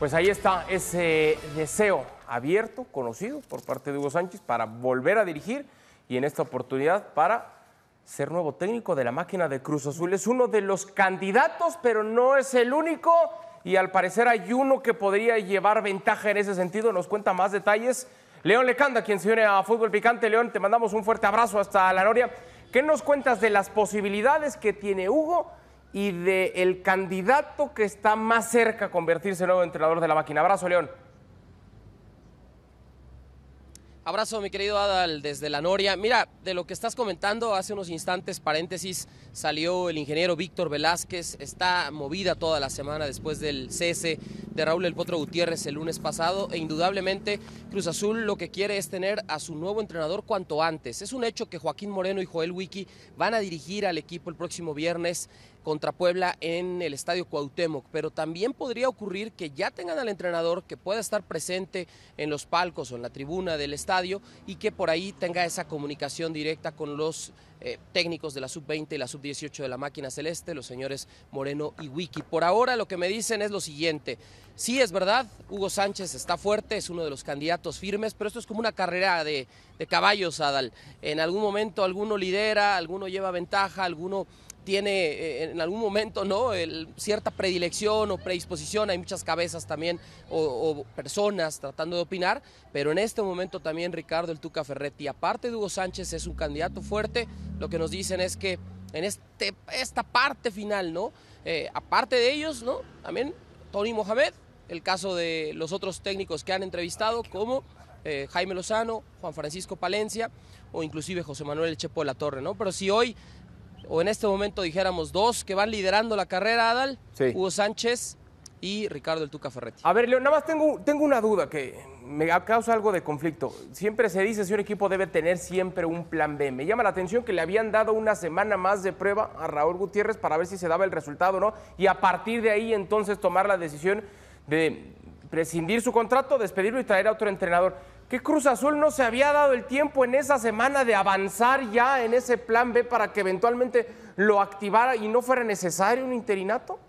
Pues ahí está ese deseo abierto, conocido por parte de Hugo Sánchez para volver a dirigir y en esta oportunidad para ser nuevo técnico de la máquina de Cruz Azul. Es uno de los candidatos, pero no es el único y al parecer hay uno que podría llevar ventaja en ese sentido. Nos cuenta más detalles. León Lecanda, quien se une a Fútbol Picante. León, te mandamos un fuerte abrazo hasta la Noria. ¿Qué nos cuentas de las posibilidades que tiene Hugo y del el candidato que está más cerca a convertirse en nuevo entrenador de la máquina. Abrazo, León. Abrazo, mi querido Adal, desde La Noria. Mira, de lo que estás comentando, hace unos instantes, paréntesis, salió el ingeniero Víctor Velázquez. Está movida toda la semana después del cese de Raúl El Potro Gutiérrez el lunes pasado. E indudablemente, Cruz Azul lo que quiere es tener a su nuevo entrenador cuanto antes. Es un hecho que Joaquín Moreno y Joel Wiki van a dirigir al equipo el próximo viernes contra Puebla en el Estadio Cuauhtémoc, pero también podría ocurrir que ya tengan al entrenador que pueda estar presente en los palcos o en la tribuna del estadio y que por ahí tenga esa comunicación directa con los eh, técnicos de la sub-20 y la sub-18 de la máquina celeste, los señores Moreno y Wiki. Por ahora lo que me dicen es lo siguiente, sí es verdad, Hugo Sánchez está fuerte, es uno de los candidatos firmes, pero esto es como una carrera de caballos, Adal. En algún momento alguno lidera, alguno lleva ventaja, alguno tiene eh, en algún momento ¿no? cierta predilección o predisposición, hay muchas cabezas también o, personas tratando de opinar, pero en este momento también Ricardo el Tuca Ferretti, aparte de Hugo Sánchez, es un candidato fuerte, lo que nos dicen es que en este, esta parte final, ¿no? Eh, aparte de ellos, ¿no? También Tony Mohamed, el caso de los otros técnicos que han entrevistado, como eh, Jaime Lozano, Juan Francisco Palencia o inclusive José Manuel Chepo de la Torre, ¿no? Pero si hoy o en este momento dijéramos dos que van liderando la carrera, Adal, Hugo Sánchez y Ricardo El Tuca Ferretti. A ver, Leo, nada más tengo, tengo una duda que me causa algo de conflicto. Siempre se dice si un equipo debe tener siempre un plan B. Me llama la atención que le habían dado una semana más de prueba a Raúl Gutiérrez para ver si se daba el resultado o no, y a partir de ahí entonces tomar la decisión de prescindir su contrato, despedirlo y traer a otro entrenador. ¿Qué Cruz Azul no se había dado el tiempo en esa semana de avanzar ya en ese plan B para que eventualmente lo activara y no fuera necesario un interinato?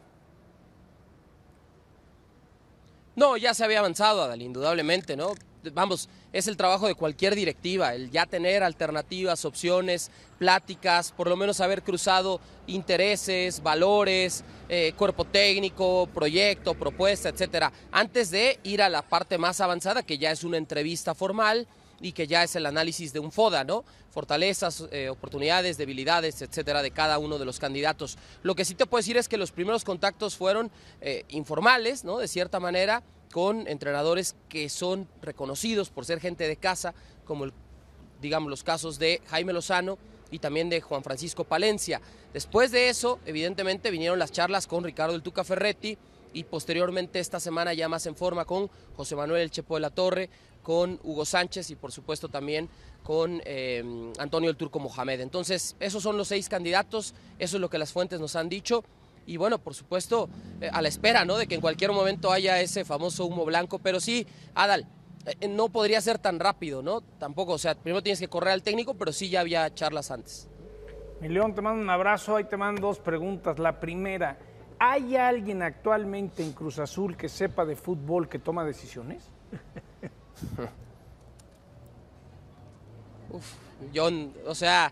No, ya se había avanzado, Adal, indudablemente, ¿no? Vamos, es el trabajo de cualquier directiva, el ya tener alternativas, opciones, pláticas, por lo menos haber cruzado intereses, valores, eh, cuerpo técnico, proyecto, propuesta, etcétera, antes de ir a la parte más avanzada, que ya es una entrevista formal, y que ya es el análisis de un FODA, ¿no? Fortalezas, eh, oportunidades, debilidades, etcétera, de cada uno de los candidatos. Lo que sí te puedo decir es que los primeros contactos fueron eh, informales, ¿no? De cierta manera, con entrenadores que son reconocidos por ser gente de casa, como el, digamos los casos de Jaime Lozano y también de Juan Francisco Palencia. Después de eso, evidentemente, vinieron las charlas con Ricardo el Tuca Ferretti, y posteriormente esta semana ya más en forma con José Manuel El Chepo de la Torre, con Hugo Sánchez y por supuesto también con eh, Antonio el Turco Mohamed. Entonces, esos son los seis candidatos, eso es lo que las fuentes nos han dicho. Y bueno, por supuesto, eh, a la espera, ¿no? De que en cualquier momento haya ese famoso humo blanco. Pero sí, Adal, eh, no podría ser tan rápido, ¿no? Tampoco, o sea, primero tienes que correr al técnico, pero sí ya había charlas antes. Mi León, te mando un abrazo, ahí te mando dos preguntas. La primera, ¿Hay alguien actualmente en Cruz Azul que sepa de fútbol que toma decisiones? Uf, yo, o sea,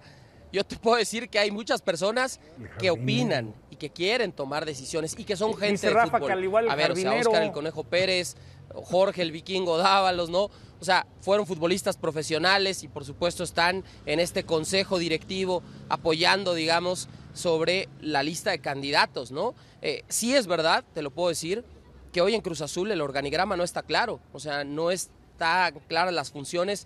yo te puedo decir que hay muchas personas que opinan y que quieren tomar decisiones y que son eh, gente de fútbol. a ver, Oscar el Conejo Pérez, Jorge el Vikingo Dávalos, ¿no? O sea, fueron futbolistas profesionales y por supuesto están en este consejo directivo apoyando, digamos, sobre la lista de candidatos, ¿no? Eh, sí es verdad, te lo puedo decir, que hoy en Cruz Azul el organigrama no está claro, o sea, no están claras las funciones,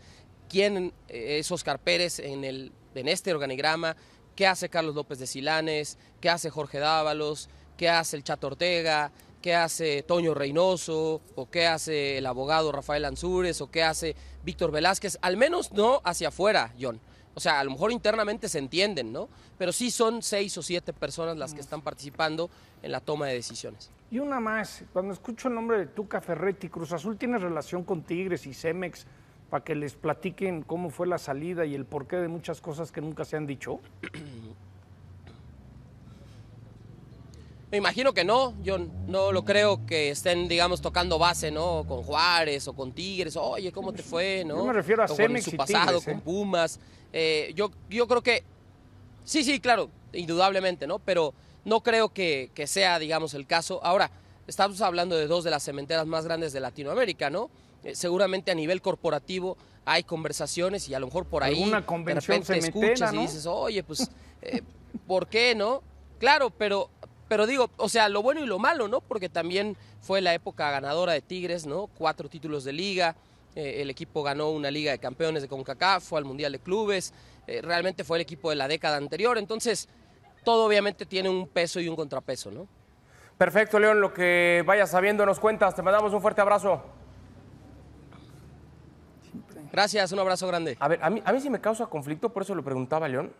quién eh, es Oscar Pérez en, el, este organigrama, qué hace Carlos López de Silanes, qué hace Jorge Dávalos, qué hace el Chato Ortega, qué hace Toño Reynoso, o qué hace el abogado Rafael Ansúrez, o qué hace Víctor Velázquez, al menos no hacia afuera, John. O sea, a lo mejor internamente se entienden, ¿no? Pero sí son seis o siete personas las que están participando en la toma de decisiones. Y una más, cuando escucho el nombre de Tuca Ferretti, Cruz Azul tiene relación con Tigres y Cemex para que les platiquen cómo fue la salida y el porqué de muchas cosas que nunca se han dicho. Me imagino que no, yo no lo creo que estén, digamos, tocando base, ¿no? Con Juárez o con Tigres, oye, ¿cómo te fue? ¿no? me refiero a su pasado, con ¿eh? Pumas. Eh, yo, yo creo que, sí, sí, claro, indudablemente, ¿no? Pero no creo que, sea, digamos, el caso. Ahora, estamos hablando de dos de las cementeras más grandes de Latinoamérica, ¿no? Eh, seguramente a nivel corporativo hay conversaciones y a lo mejor por ahí Una repente escuchas y dices, oye, pues, ¿por qué, no? Claro, pero pero digo, o sea, lo bueno y lo malo, ¿no? Porque también fue la época ganadora de Tigres, ¿no? Cuatro títulos de liga, eh, el equipo ganó una liga de campeones de CONCACAF, fue al Mundial de Clubes, eh, realmente fue el equipo de la década anterior, entonces todo obviamente tiene un peso y un contrapeso, ¿no? Perfecto, León, lo que vayas sabiendo nos cuentas, te mandamos un fuerte abrazo. Gracias, un abrazo grande. A ver, a mí, a mí sí me causa conflicto, por eso lo preguntaba León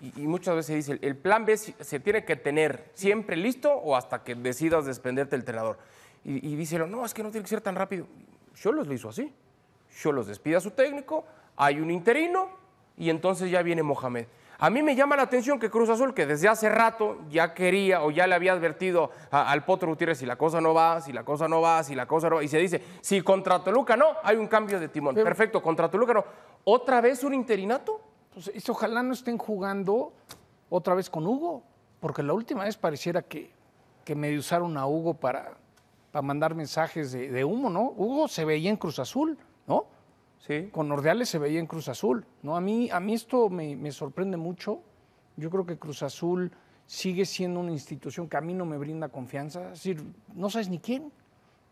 y, muchas veces se dice, el plan B se tiene que tener siempre listo o hasta que decidas desprenderte del entrenador. Y, y no, es que no tiene que ser tan rápido. Yo los lo hizo así. Yo los despide a su técnico, hay un interino y entonces ya viene Mohamed. A mí me llama la atención que Cruz Azul, que desde hace rato ya quería o ya le había advertido al Potro Gutiérrez si la cosa no va, si la cosa no va, si la cosa no va, y se dice, si contra Toluca no, hay un cambio de timón. Perfecto, contra Toluca no. ¿Otra vez un interinato? Pues, ojalá no estén jugando otra vez con Hugo, porque la última vez pareciera que, me usaron a Hugo para, mandar mensajes de, humo, ¿no? Hugo se veía en Cruz Azul, ¿no? Sí. Con Ordeales se veía en Cruz Azul, ¿no? A mí, a mí esto me, me sorprende mucho. Yo creo que Cruz Azul sigue siendo una institución que a mí no me brinda confianza. Es decir, no sabes ni quién.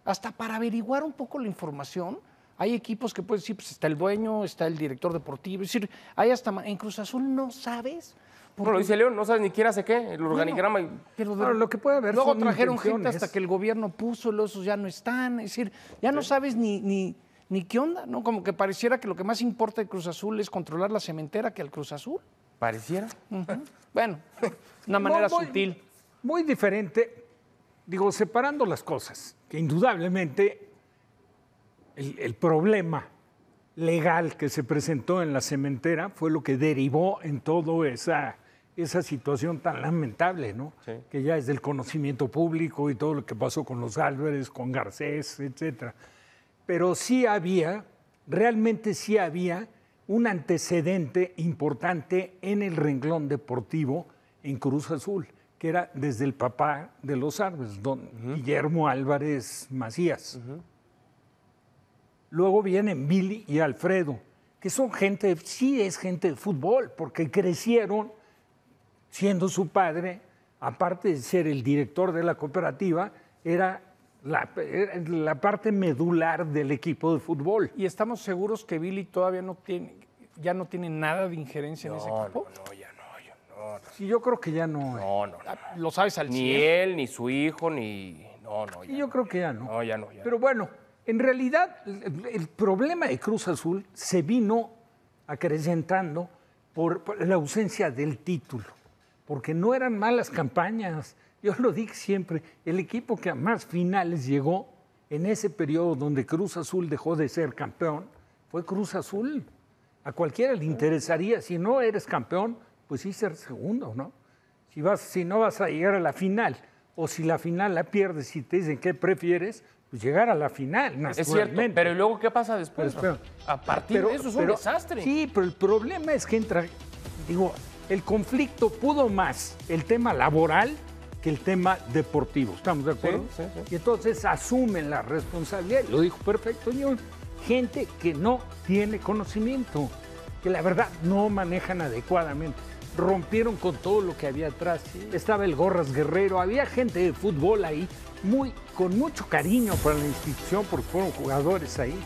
Hasta para averiguar un poco la información, hay equipos que pueden decir, pues está el dueño, está el director deportivo, es decir, hay hasta en Cruz Azul no sabes. Pero lo dice León, no sabes ni quién hace qué, el organigrama. pero, lo que puede haber. Luego trajeron gente hasta que el gobierno puso, los esos ya no están, es decir, ya no sabes ni, ni, ni qué onda, ¿no? Como que pareciera que lo que más importa de Cruz Azul es controlar la cementera que al Cruz Azul. Pareciera. bueno, una manera sutil. Muy diferente, digo, separando las cosas, que indudablemente el, problema legal que se presentó en la cementera fue lo que derivó en toda esa, esa situación tan lamentable, ¿no? Que ya es del conocimiento público y todo lo que pasó con los Álvarez, con Garcés, etcétera. Pero sí había, realmente sí había un antecedente importante en el renglón deportivo en Cruz Azul, que era desde el papá de los Álvarez, don Guillermo Álvarez Macías. Luego vienen Billy y Alfredo, que son gente, sí es gente de fútbol, porque crecieron siendo su padre, aparte de ser el director de la cooperativa, era la, parte medular del equipo de fútbol. ¿Y estamos seguros que Billy todavía no tiene, ya no tiene nada de injerencia en ese equipo? No, no, ya no. no, Sí, yo creo que ya no. Eh. No, ah, no. Lo sabes al Ni él, ni su hijo, ni. No, no. Ya yo creo que ya no. No, ya no. Ya Pero bueno, en realidad, el, problema de Cruz Azul se vino acrecentando por, la ausencia del título, porque no eran malas campañas. Yo lo dije siempre, el equipo que a más finales llegó en ese periodo donde Cruz Azul dejó de ser campeón fue Cruz Azul. A cualquiera le interesaría, si no eres campeón, pues sí ser segundo, ¿no? Si, vas, si no vas a llegar a la final o si la final la pierdes y te dicen qué prefieres, pues, llegar a la final. Es cierto, pero ¿y luego qué pasa después? a partir de eso es un desastre. Sí, pero el problema es que entra, digo, el conflicto pudo más el tema laboral que el tema deportivo. ¿Estamos de acuerdo? Y entonces asumen la responsabilidad, lo dijo perfecto John, gente que no tiene conocimiento, que la verdad no manejan adecuadamente rompieron con todo lo que había atrás. Estaba el Gorras Guerrero, había gente de fútbol ahí, muy, con mucho cariño para la institución porque fueron jugadores ahí.